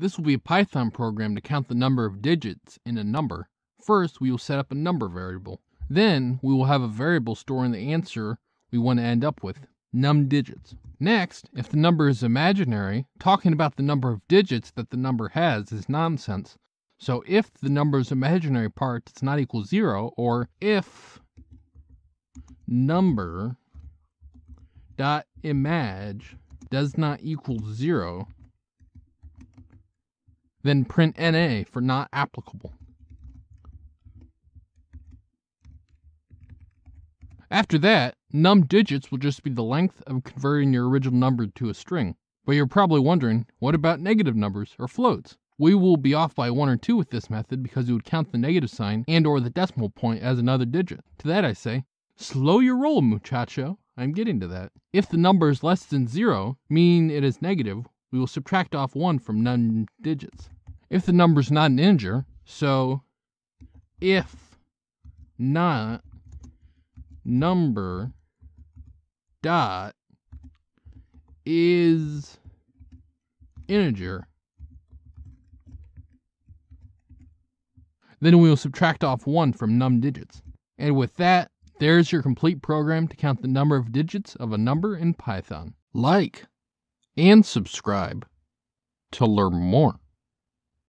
This will be a Python program to count the number of digits in a number. First, we will set up a number variable. Then, we will have a variable storing the answer we want to end up with, num digits. Next, if the number is imaginary, talking about the number of digits that the number has is nonsense. So if the number's imaginary part does not equal zero, or if number dot imag does not equal zero, then print NA for not applicable. After that, num digits will just be the length of converting your original number to a string. But you're probably wondering, what about negative numbers or floats? We will be off by one or two with this method because it would count the negative sign and or the decimal point as another digit. To that I say, slow your roll, muchacho. I'm getting to that. If the number is less than zero, meaning it is negative, we will subtract off one from num digits if the number's not an integer. So if not number dot is integer, then we will subtract off 1 from num digits. And with that, there's your complete program to count the number of digits of a number in Python. Like and subscribe to learn more.